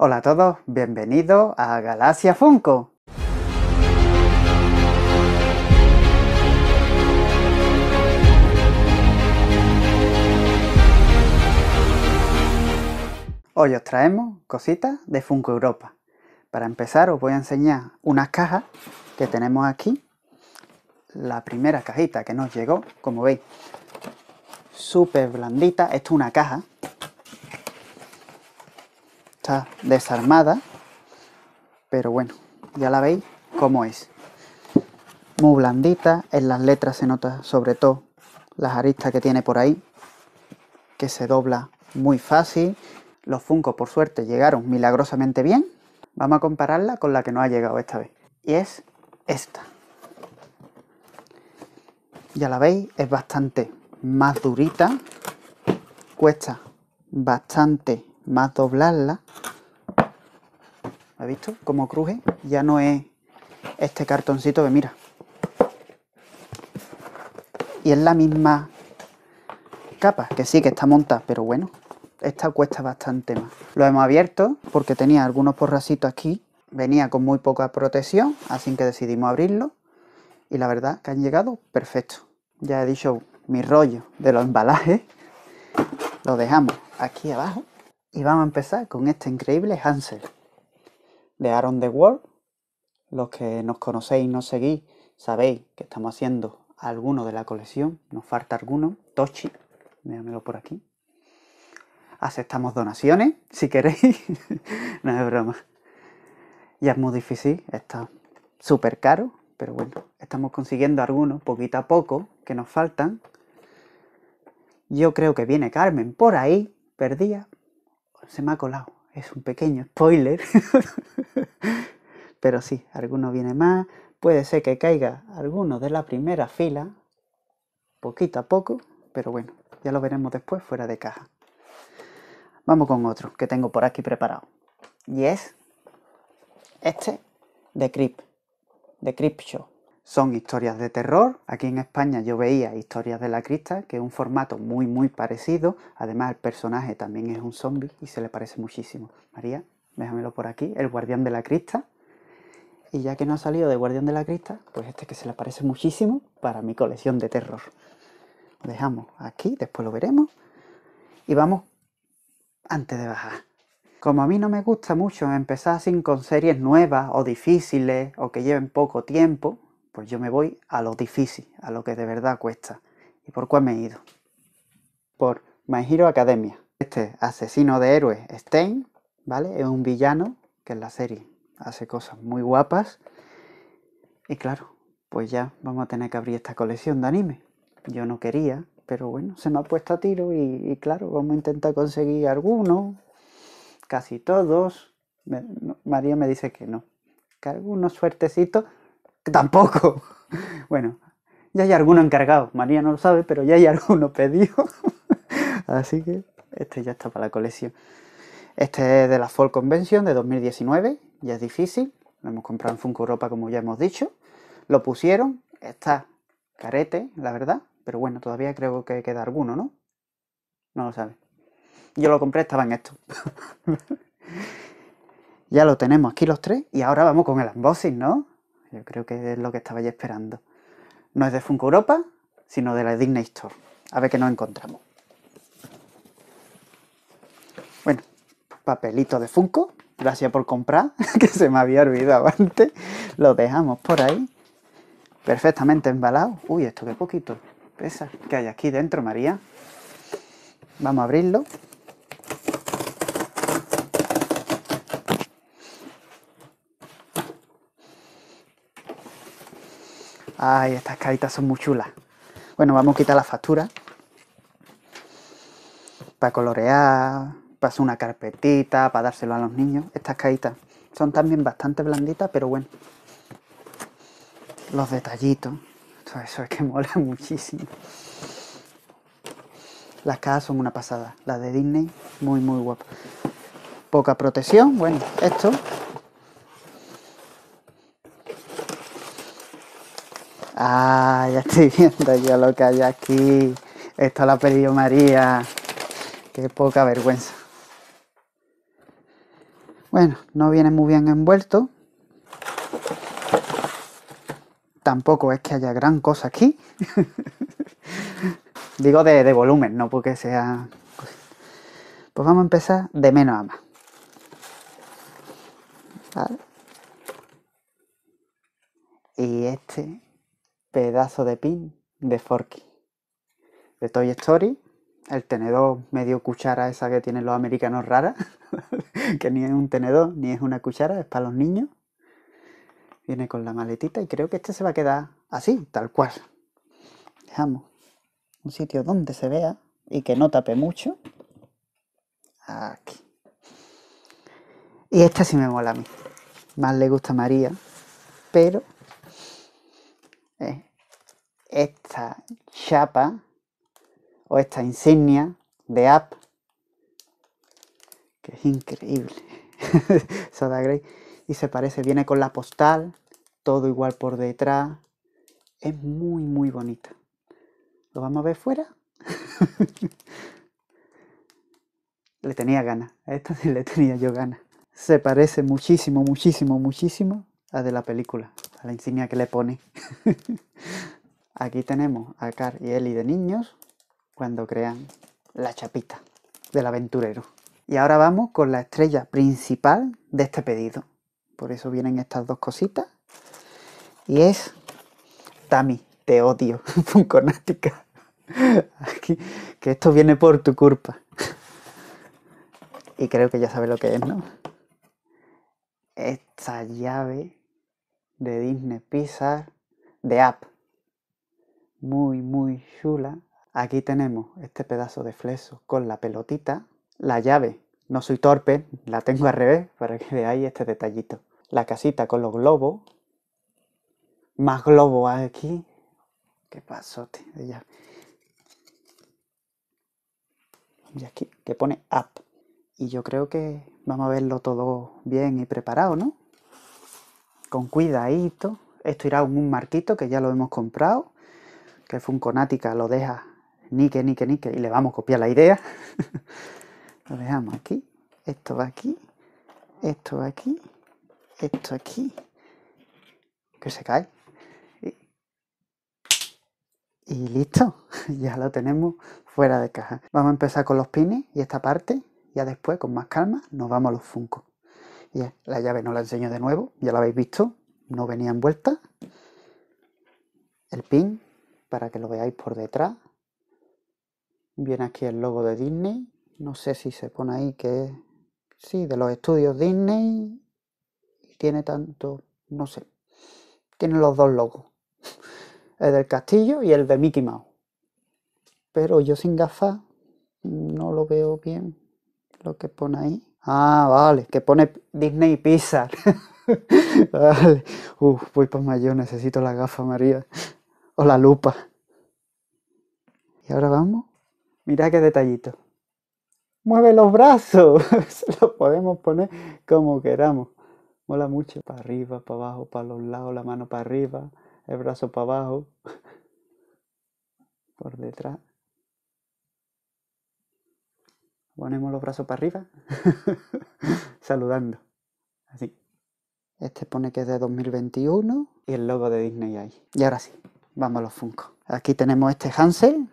Hola a todos, bienvenidos a Galaxia Funko. Hoy os traemos cositas de Funko Europa. Para empezar os voy a enseñar unas cajas que tenemos aquí. La primera cajita que nos llegó, como veis, súper blandita. Esto es una caja, desarmada, pero bueno, ya la veis cómo es. Muy blandita, en las letras se nota sobre todo las aristas que tiene por ahí, que se dobla muy fácil. Los funcos por suerte, llegaron milagrosamente bien. Vamos a compararla con la que no ha llegado esta vez. Y es esta. Ya la veis, es bastante más durita. Cuesta bastante más doblarla. ¿Has visto? Como cruje. Ya no es este cartoncito que mira. Y es la misma capa, que sí que está montada, pero bueno, esta cuesta bastante más. Lo hemos abierto porque tenía algunos porracitos aquí. Venía con muy poca protección, así que decidimos abrirlo. Y la verdad que han llegado perfecto. Ya he dicho mi rollo de los embalajes. Lo dejamos aquí abajo. Y vamos a empezar con este increíble Hansel de Aaron The World. Los que nos conocéis y nos seguís sabéis que estamos haciendo alguno de la colección. Nos falta alguno. Tochi, déjamelo por aquí. Aceptamos donaciones, si queréis. no es broma. Ya es muy difícil, está súper caro, pero bueno, estamos consiguiendo algunos poquito a poco que nos faltan. Yo creo que viene Carmen por ahí, Perdía se me ha colado. Es un pequeño spoiler. Pero sí, alguno viene más. Puede ser que caiga alguno de la primera fila, poquito a poco, pero bueno, ya lo veremos después fuera de caja. Vamos con otro que tengo por aquí preparado. Y es este de Crip, de Crip Show son historias de terror. Aquí en España yo veía Historias de la Crista, que es un formato muy muy parecido. Además el personaje también es un zombie y se le parece muchísimo. María, déjamelo por aquí, el guardián de la crista. Y ya que no ha salido de guardián de la crista, pues este que se le parece muchísimo para mi colección de terror. Lo dejamos aquí, después lo veremos. Y vamos antes de bajar. Como a mí no me gusta mucho empezar sin con series nuevas o difíciles o que lleven poco tiempo, pues yo me voy a lo difícil, a lo que de verdad cuesta. ¿Y por cuál me he ido? Por My Hero Academia. Este asesino de héroes, Stein, ¿vale? Es un villano que en la serie hace cosas muy guapas. Y claro, pues ya vamos a tener que abrir esta colección de anime. Yo no quería, pero bueno, se me ha puesto a tiro y, claro, vamos a intentar conseguir algunos, casi todos. María me dice que no, que algunos suertecitos Tampoco. Bueno, ya hay alguno encargado. María no lo sabe, pero ya hay alguno pedido. Así que este ya está para la colección. Este es de la Fall Convention de 2019. Ya es difícil. Lo hemos comprado en Funko Europa, como ya hemos dicho. Lo pusieron. Está carete, la verdad. Pero bueno, todavía creo que queda alguno, ¿no? No lo sabe. Yo lo compré, estaba en esto. ya lo tenemos aquí los tres. Y ahora vamos con el unboxing, ¿no? Yo creo que es lo que estabais esperando. No es de Funko Europa, sino de la Disney Store. A ver qué nos encontramos. Bueno, papelito de Funko. Gracias por comprar, que se me había olvidado antes. Lo dejamos por ahí. Perfectamente embalado. Uy, esto qué poquito pesa. ¿Qué hay aquí dentro, María? Vamos a abrirlo. Ay, estas caídas son muy chulas. Bueno, vamos a quitar la factura. Para colorear, para hacer una carpetita, para dárselo a los niños. Estas caídas son también bastante blanditas, pero bueno. Los detallitos. eso es que mola muchísimo. Las cajas son una pasada. Las de Disney, muy, muy guapas. Poca protección. Bueno, esto Ah, ya estoy viendo yo lo que hay aquí. Esto lo ha pedido María. Qué poca vergüenza. Bueno, no viene muy bien envuelto. Tampoco es que haya gran cosa aquí. Digo de, volumen, no porque sea... Pues vamos a empezar de menos a más. Y este Pedazo de pin de Forky. De Toy Story, el tenedor medio cuchara esa que tienen los americanos rara, que ni es un tenedor ni es una cuchara, es para los niños. Viene con la maletita y creo que este se va a quedar así, tal cual. Dejamos un sitio donde se vea y que no tape mucho. Aquí. Y esta sí me mola a mí. Más le gusta a María, pero esta chapa o esta insignia de app que es increíble y se parece, viene con la postal todo igual por detrás es muy muy bonita ¿lo vamos a ver fuera? le tenía ganas a esta sí le tenía yo ganas se parece muchísimo muchísimo muchísimo a de la película a la insignia que le pone Aquí tenemos a Car y Eli de niños cuando crean la chapita del aventurero. Y ahora vamos con la estrella principal de este pedido. Por eso vienen estas dos cositas. Y es Tami, te odio, Funconática. que esto viene por tu culpa. Y creo que ya sabes lo que es, ¿no? Esta llave de Disney Pixar de app muy, muy chula. Aquí tenemos este pedazo de fleso con la pelotita, la llave. No soy torpe, la tengo al revés para que veáis este detallito. La casita con los globos. Más globos aquí. Qué pasote. Y aquí, que pone up Y yo creo que vamos a verlo todo bien y preparado, ¿no? Con cuidadito. Esto irá en un marquito que ya lo hemos comprado que Funconática lo deja nique, nique, nique, y le vamos a copiar la idea. lo dejamos aquí, esto va aquí, esto va aquí, esto aquí, que se cae. Y, listo, ya lo tenemos fuera de caja. Vamos a empezar con los pines y esta parte, ya después, con más calma, nos vamos a los funcos. Y la llave no la enseño de nuevo, ya la habéis visto, no venía envuelta. El pin para que lo veáis por detrás. Viene aquí el logo de Disney. No sé si se pone ahí que es... sí, de los estudios Disney. Y tiene tanto, no sé. Tiene los dos logos. El del castillo y el de Mickey Mouse. Pero yo sin gafas no lo veo bien lo que pone ahí. Ah, vale, que pone Disney Pizza. vale. Uf, voy pues para mayor, necesito la gafa, María o la lupa. Y ahora vamos. Mira qué detallito. Mueve los brazos. Se los podemos poner como queramos. Mola mucho. Para arriba, para abajo, para los lados, la mano para arriba, el brazo para abajo, por detrás. Ponemos los brazos para arriba, saludando. Así. Este pone que es de 2021 y el logo de Disney ahí. Y ahora sí, Vamos a los Funko. Aquí tenemos este Hansel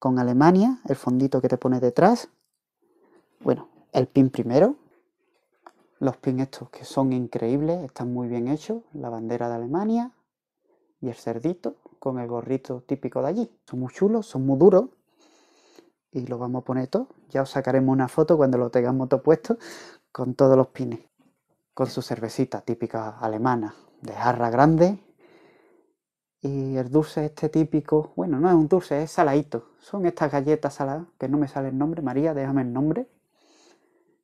con Alemania, el fondito que te pone detrás. Bueno, el pin primero. Los pins estos que son increíbles, están muy bien hechos. La bandera de Alemania y el cerdito con el gorrito típico de allí. Son muy chulos, son muy duros. Y lo vamos a poner todo. Ya os sacaremos una foto cuando lo tengamos todo puesto con todos los pines. Con su cervecita típica alemana de jarra grande y el dulce este típico, bueno, no es un dulce, es saladito. Son estas galletas saladas, que no me sale el nombre, María, déjame el nombre.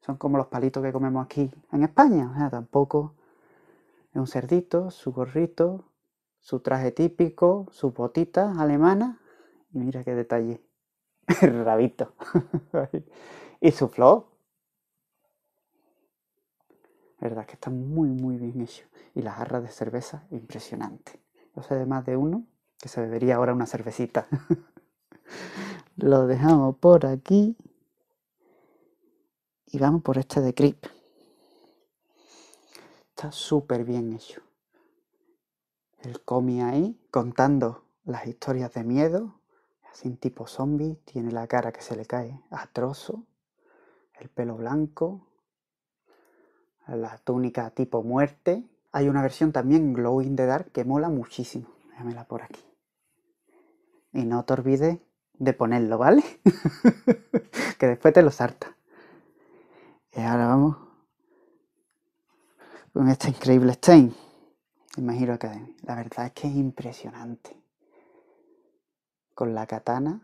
Son como los palitos que comemos aquí en España, o sea, tampoco es un cerdito, su gorrito, su traje típico, sus botitas alemanas. Y mira qué detalle, el rabito. y su flor. La verdad que está muy, muy bien hecho. Y las jarra de cerveza, impresionante yo sé de más de uno que se bebería ahora una cervecita. Lo dejamos por aquí y vamos por este de Creep. Está súper bien hecho. El cómic ahí contando las historias de miedo, así tipo zombie, tiene la cara que se le cae a trozo, el pelo blanco, la túnica tipo muerte, hay una versión también Glowing de the Dark que mola muchísimo. Déjamela por aquí. Y no te olvides de ponerlo, ¿vale? que después te lo salta. Y ahora vamos con este increíble stain. Imagino que... La verdad es que es impresionante. Con la katana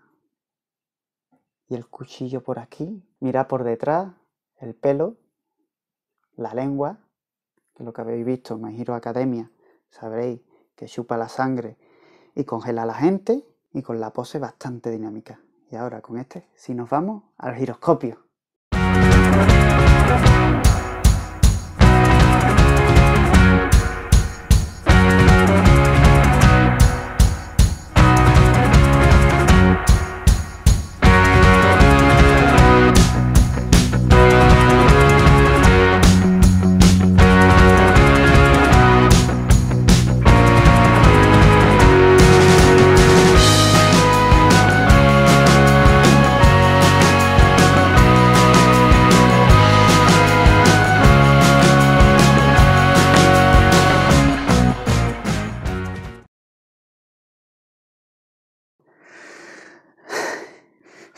y el cuchillo por aquí. Mira por detrás, el pelo, la lengua lo que habéis visto, en My giro Academia, sabréis que chupa la sangre y congela a la gente y con la pose bastante dinámica. Y ahora con este, si nos vamos al giroscopio.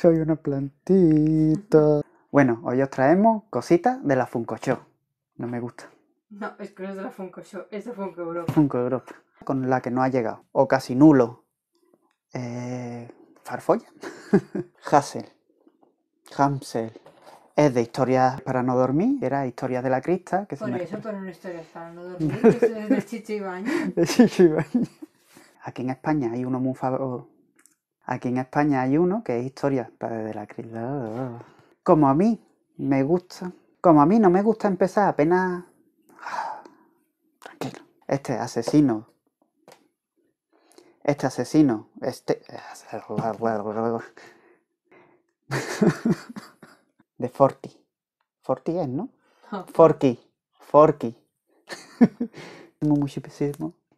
Soy una plantita. Bueno, hoy os traemos cositas de la Funko Show. No me gusta. No, es que no es de la Funko Show, es de Funko Europa. Funko Europa. Con la que no ha llegado. O casi nulo. Eh, Farfolla. Hassel. Hamsel. Es de historias para no dormir, era historias de la crista. Que eso, pone una historia para no dormir, es de Chicho De Aquí en España hay uno muy famoso Aquí en España hay uno que es Historia de la Crisis. Como a mí me gusta, como a mí no me gusta empezar apenas... Tranquilo. Este asesino. Este asesino. Este... De Forti. Forti es, ¿no? Ah. Forky. Forky. Tengo mucho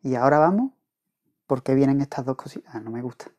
Y ahora vamos. porque vienen estas dos cositas? Ah, no me gusta.